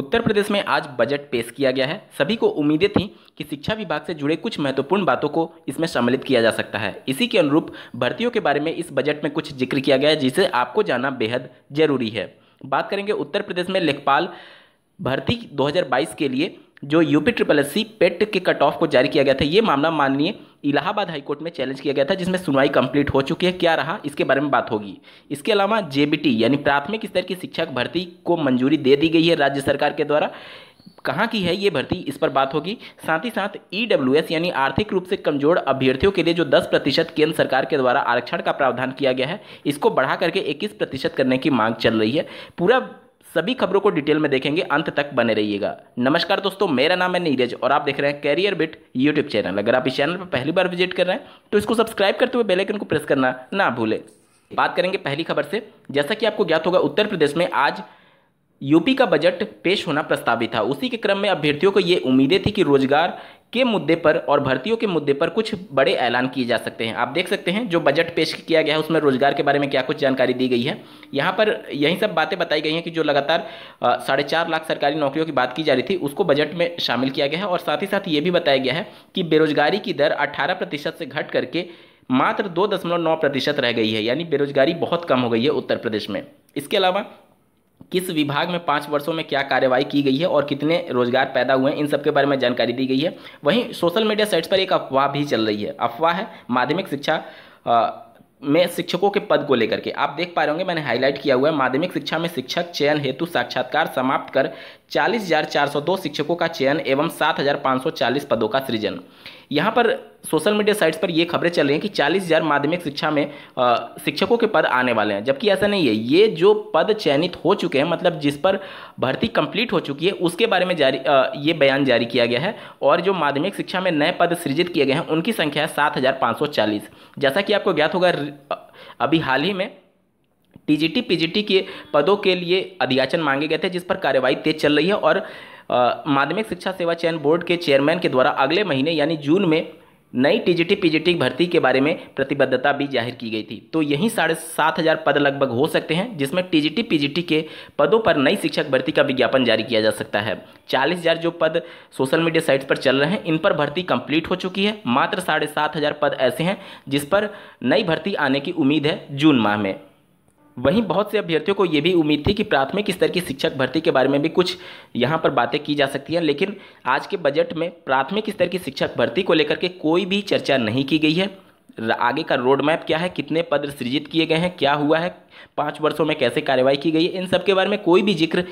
उत्तर प्रदेश में आज बजट पेश किया गया है सभी को उम्मीदें थीं कि शिक्षा विभाग से जुड़े कुछ महत्वपूर्ण बातों को इसमें सम्मिलित किया जा सकता है इसी के अनुरूप भर्तियों के बारे में इस बजट में कुछ जिक्र किया गया है जिसे आपको जानना बेहद जरूरी है बात करेंगे उत्तर प्रदेश में लेखपाल भर्ती 2022 के लिए जो UP triple S C PET के कट ऑफ को जारी किया गया था ये मामला माननीय इलाहाबाद हाईकोर्ट में चैलेंज किया गया था जिसमें सुनवाई कंप्लीट हो चुकी है क्या रहा इसके बारे में बात होगी इसके अलावा जेबीटी यानी प्राथमिक स्तर की शिक्षक भर्ती को मंजूरी दे दी गई है राज्य सरकार के द्वारा कहाँ की है ये भर्ती इस पर बात होगी साथ ही साथ ई e यानी आर्थिक रूप से कमजोर अभ्यर्थियों के लिए जो 10 प्रतिशत केंद्र सरकार के द्वारा आरक्षण का प्रावधान किया गया है इसको बढ़ा करके 21 प्रतिशत करने की मांग चल रही है पूरा सभी खबरों को डिटेल में देखेंगे अंत तक बने रहिएगा नमस्कार दोस्तों मेरा नाम है नीरज और आप देख रहे हैं कैरियर बिट यूट्यूब चैनल अगर आप इस चैनल पर पहली बार विजिट कर रहे हैं तो इसको सब्सक्राइब करते हुए बेलाइकन को प्रेस करना ना भूलें बात करेंगे पहली खबर से जैसा कि आपको ज्ञात होगा उत्तर प्रदेश में आज यूपी का बजट पेश होना प्रस्तावित था उसी के क्रम में अभ्यर्थियों को ये उम्मीदें थी कि रोजगार के मुद्दे पर और भर्तियों के मुद्दे पर कुछ बड़े ऐलान किए जा सकते हैं आप देख सकते हैं जो बजट पेश किया गया है उसमें रोजगार के बारे में क्या कुछ जानकारी दी गई है यहाँ पर यही सब बातें बताई गई हैं कि जो लगातार साढ़े चार लाख सरकारी नौकरियों की बात की जा रही थी उसको बजट में शामिल किया गया है और साथ ही साथ ये भी बताया गया है कि बेरोजगारी की दर अठारह प्रतिशत से घट करके मात्र दो दशमलव नौ प्रतिशत रह गई है यानी बेरोजगारी बहुत कम हो गई है उत्तर प्रदेश में इसके अलावा किस विभाग में पाँच वर्षों में क्या कार्रवाई की गई है और कितने रोजगार पैदा हुए हैं इन सब के बारे में जानकारी दी गई है वहीं सोशल मीडिया साइट्स पर एक अफवाह भी चल रही है अफवाह है माध्यमिक शिक्षा में शिक्षकों के पद को लेकर के आप देख पा रहे होंगे मैंने हाईलाइट किया हुआ है माध्यमिक शिक्षा में शिक्षक चयन हेतु साक्षात्कार समाप्त कर चालीस शिक्षकों का चयन एवं सात पदों का सृजन यहाँ पर सोशल मीडिया साइट्स पर ये खबरें चल रही हैं कि चालीस हज़ार माध्यमिक शिक्षा में शिक्षकों के पद आने वाले हैं जबकि ऐसा नहीं है ये जो पद चयनित हो चुके हैं मतलब जिस पर भर्ती कंप्लीट हो चुकी है उसके बारे में जारी आ, ये बयान जारी किया गया है और जो माध्यमिक शिक्षा में नए पद सृजित किए गए हैं उनकी संख्या है सात जैसा कि आपको ज्ञात होगा अभी हाल ही में जी टी के पदों के लिए अधियाचन मांगे गए थे जिस पर कार्रवाई तेज चल रही है और माध्यमिक शिक्षा सेवा चयन बोर्ड के चेयरमैन के द्वारा अगले महीने यानी जून में नई टीजीटी पीजीटी भर्ती के बारे में प्रतिबद्धता भी जाहिर की गई थी तो यही साढ़े सात हज़ार पद लगभग हो सकते हैं जिसमें टीजीटी पीजीटी के पदों पर नई शिक्षक भर्ती का विज्ञापन जारी किया जा सकता है चालीस हज़ार जो पद सोशल मीडिया साइट्स पर चल रहे हैं इन पर भर्ती कंप्लीट हो चुकी है मात्र साढ़े सात हज़ार पद ऐसे हैं जिस पर नई भर्ती आने की उम्मीद है जून माह में वहीं बहुत से अभ्यर्थियों को ये भी उम्मीद थी कि प्राथमिक स्तर की शिक्षक भर्ती के बारे में भी कुछ यहाँ पर बातें की जा सकती हैं लेकिन आज के बजट में प्राथमिक स्तर की शिक्षक भर्ती को लेकर के कोई भी चर्चा नहीं की गई है आगे का रोड मैप क्या है कितने पद सृजित किए गए हैं क्या हुआ है पाँच वर्षों में कैसे कार्रवाई की गई है इन सब के बारे में कोई भी जिक्र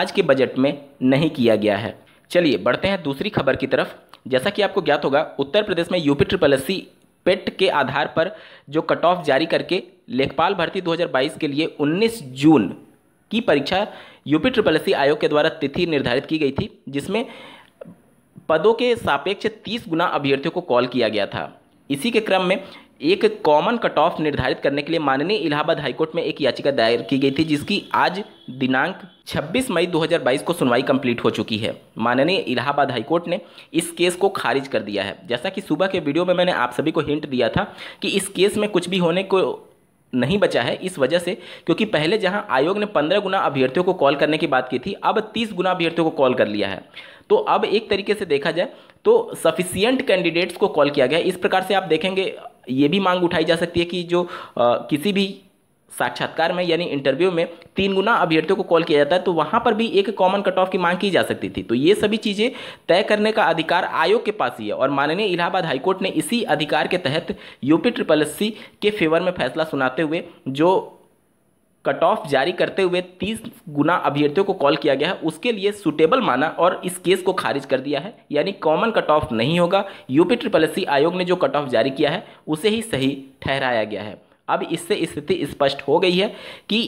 आज के बजट में नहीं किया गया है चलिए बढ़ते हैं दूसरी खबर की तरफ जैसा कि आपको ज्ञात होगा उत्तर प्रदेश में UP triple S C PET के आधार पर जो कट ऑफ जारी करके लेखपाल भर्ती 2022 के लिए 19 जून की परीक्षा यूपी ट्रिपल एस आयोग के द्वारा तिथि निर्धारित की गई थी जिसमें पदों के सापेक्ष 30 गुना अभ्यर्थियों को कॉल किया गया था इसी के क्रम में एक कॉमन कट ऑफ निर्धारित करने के लिए माननीय इलाहाबाद हाईकोर्ट में एक याचिका दायर की गई थी जिसकी आज दिनांक 26 मई 2022 को सुनवाई कंप्लीट हो चुकी है माननीय इलाहाबाद हाईकोर्ट ने इस केस को खारिज कर दिया है जैसा कि सुबह के वीडियो में मैंने आप सभी को हिंट दिया था कि इस केस में कुछ भी होने को नहीं बचा है इस वजह से क्योंकि पहले जहां आयोग ने पंद्रह गुना अभ्यर्थियों को कॉल करने की बात की थी अब तीस गुना अभ्यर्थियों को कॉल कर लिया है तो अब एक तरीके से देखा जाए तो सफिशियंट कैंडिडेट्स को कॉल किया गया इस प्रकार से आप देखेंगे ये भी मांग उठाई जा सकती है कि जो आ, किसी भी साक्षात्कार में यानी इंटरव्यू में तीन गुना अभ्यर्थियों को कॉल किया जाता है तो वहाँ पर भी एक कॉमन कट ऑफ की मांग की जा सकती थी तो ये सभी चीज़ें तय करने का अधिकार आयोग के पास ही है और माननीय इलाहाबाद हाईकोर्ट ने इसी अधिकार के तहत यूपी ट्रिपल एस के फेवर में फैसला सुनाते हुए जो कट ऑफ जारी करते हुए तीस गुना अभ्यर्थियों को कॉल किया गया है उसके लिए सुटेबल माना और इस केस को खारिज कर दिया है यानी कॉमन कट ऑफ नहीं होगा यूपी ट्रिपल एस आयोग ने जो कट ऑफ जारी किया है उसे ही सही ठहराया गया है अब इससे स्थिति स्पष्ट हो गई है कि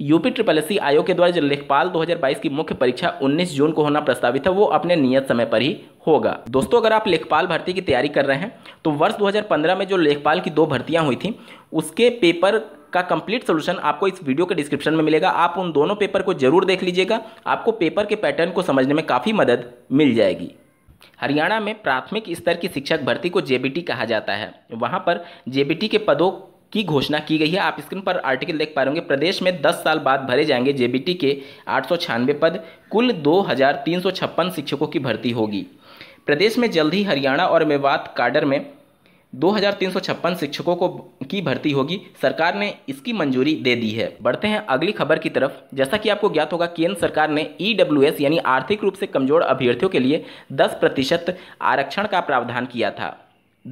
यूपी ट्रिपल एस आयोग के द्वारा जो लेखपाल 2022 की मुख्य परीक्षा 19 जून को होना प्रस्तावित है वो अपने नियत समय पर ही होगा दोस्तों अगर आप लेखपाल भर्ती की तैयारी कर रहे हैं तो वर्ष 2015 में जो लेखपाल की दो भर्तियां हुई थी उसके पेपर का कंप्लीट सोल्यूशन आपको इस वीडियो के डिस्क्रिप्शन में मिलेगा आप उन दोनों पेपर को जरूर देख लीजिएगा आपको पेपर के पैटर्न को समझने में काफ़ी मदद मिल जाएगी हरियाणा में प्राथमिक स्तर की शिक्षक भर्ती को जे कहा जाता है वहाँ पर जे के पदों की घोषणा की गई है आप स्क्रीन पर आर्टिकल देख पा रहे होंगे प्रदेश में 10 साल बाद भरे जाएंगे जे के आठ पद कुल दो शिक्षकों की भर्ती होगी प्रदेश में जल्द ही हरियाणा और मेवात काडर में दो शिक्षकों को की भर्ती होगी सरकार ने इसकी मंजूरी दे दी है बढ़ते हैं अगली खबर की तरफ जैसा कि आपको ज्ञात होगा केंद्र सरकार ने ई e यानी आर्थिक रूप से कमजोर अभ्यर्थियों के लिए 10 प्रतिशत आरक्षण का प्रावधान किया था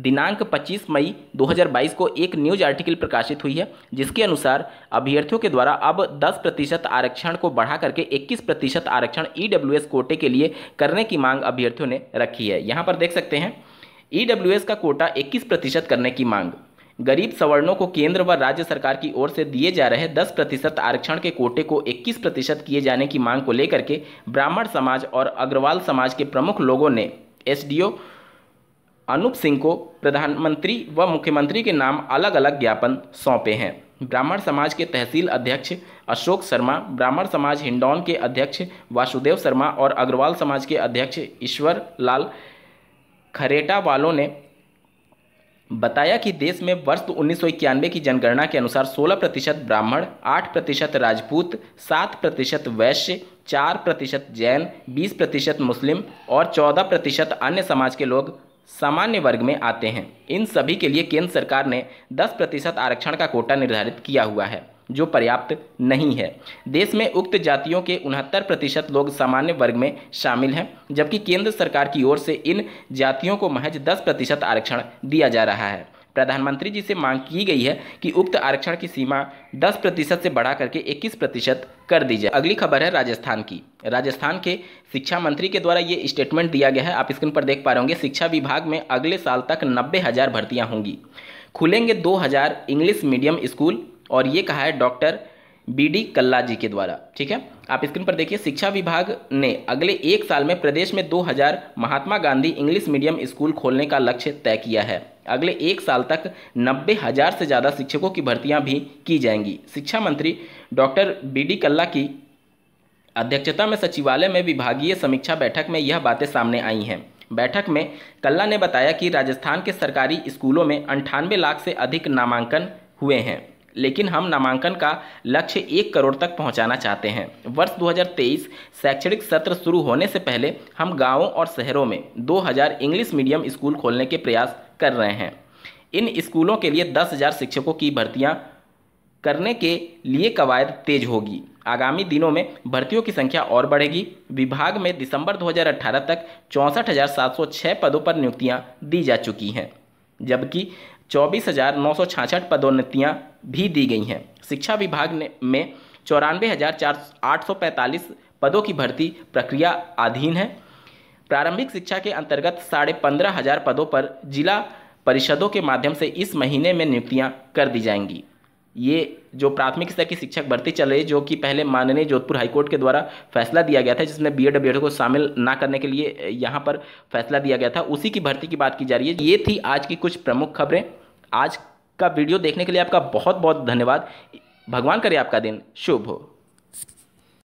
दिनांक 25 मई 2022 को एक न्यूज आर्टिकल प्रकाशित हुई है जिसके अनुसार अभ्यर्थियों के द्वारा अब 10 प्रतिशत आरक्षण को बढ़ा करके 21 प्रतिशत आरक्षण ई e कोटे के लिए करने की मांग अभ्यर्थियों ने रखी है यहाँ पर देख सकते हैं ई e का कोटा इक्कीस प्रतिशत करने की मांग गरीब सवर्णों को केंद्र व राज्य सरकार की ओर से दिए जा रहे 10 प्रतिशत आरक्षण के कोटे को 21 प्रतिशत किए जाने की मांग को लेकर के ब्राह्मण समाज और अग्रवाल समाज के प्रमुख लोगों ने एसडीओ अनूप सिंह को प्रधानमंत्री व मुख्यमंत्री के नाम अलग अलग ज्ञापन सौंपे हैं ब्राह्मण समाज के तहसील अध्यक्ष अशोक शर्मा ब्राह्मण समाज हिंडौन के अध्यक्ष वासुदेव शर्मा और अग्रवाल समाज के अध्यक्ष ईश्वर लाल खरेटा वालों ने बताया कि देश में वर्ष उन्नीस की जनगणना के अनुसार 16 प्रतिशत ब्राह्मण 8 प्रतिशत राजपूत 7 प्रतिशत वैश्य 4 प्रतिशत जैन 20 प्रतिशत मुस्लिम और 14 प्रतिशत अन्य समाज के लोग सामान्य वर्ग में आते हैं इन सभी के लिए केंद्र सरकार ने 10 प्रतिशत आरक्षण का कोटा निर्धारित किया हुआ है जो पर्याप्त नहीं है देश में उक्त जातियों के उनहत्तर प्रतिशत लोग सामान्य वर्ग में शामिल हैं जबकि केंद्र सरकार की ओर से इन जातियों को महज दस प्रतिशत आरक्षण दिया जा रहा है प्रधानमंत्री जी से मांग की गई है कि उक्त आरक्षण की सीमा 10 प्रतिशत से बढ़ा करके 21 प्रतिशत कर दी जाए अगली खबर है राजस्थान की राजस्थान के शिक्षा मंत्री के द्वारा ये स्टेटमेंट दिया गया है आप स्क्रीन पर देख पा रहे होंगे शिक्षा विभाग में अगले साल तक नब्बे हज़ार भर्तियाँ होंगी खुलेंगे 2000 इंग्लिश मीडियम स्कूल और ये कहा है doctor B D Kalla ji के द्वारा ठीक है आप स्क्रीन पर देखिए शिक्षा विभाग ने अगले एक साल में प्रदेश में 2000 Mahatma Gandhi English medium school खोलने का लक्ष्य तय किया है अगले एक साल तक नब्बे हजार से ज़्यादा शिक्षकों की भर्तियां भी की जाएंगी शिक्षा मंत्री डॉक्टर बी डी कल्ला की अध्यक्षता में सचिवालय में विभागीय समीक्षा बैठक में यह बातें सामने आई हैं बैठक में कल्ला ने बताया कि राजस्थान के सरकारी स्कूलों में अंठानवे लाख से अधिक नामांकन हुए हैं लेकिन हम नामांकन का लक्ष्य एक करोड़ तक पहुंचाना चाहते हैं वर्ष 2023 शैक्षणिक सत्र शुरू होने से पहले हम गांवों और शहरों में 2000 इंग्लिश मीडियम स्कूल खोलने के प्रयास कर रहे हैं इन स्कूलों के लिए 10000 शिक्षकों की भर्तियां करने के लिए कवायद तेज होगी आगामी दिनों में भर्तियों की संख्या और बढ़ेगी विभाग में दिसंबर 2018 तक चौंसठ पदों पर नियुक्तियाँ दी जा चुकी हैं जबकि चौबीस हज़ार पदोन्नतियाँ भी दी गई हैं शिक्षा विभाग ने में चौरानवे हज़ार चार आठ सौ पैंतालीस पदों की भर्ती प्रक्रिया अधीन है प्रारंभिक शिक्षा के अंतर्गत साढ़े पंद्रह हज़ार पदों पर जिला परिषदों के माध्यम से इस महीने में नियुक्तियां कर दी जाएंगी ये जो प्राथमिक स्तर की शिक्षक भर्ती चल रही है जो कि पहले माननीय जोधपुर हाईकोर्ट के द्वारा फैसला दिया गया था जिसमें बी एड को शामिल ना करने के लिए यहाँ पर फैसला दिया गया था उसी की भर्ती की बात की जा रही है ये थी आज की कुछ प्रमुख खबरें आज का वीडियो देखने के लिए आपका बहुत बहुत धन्यवाद भगवान करे आपका दिन शुभ हो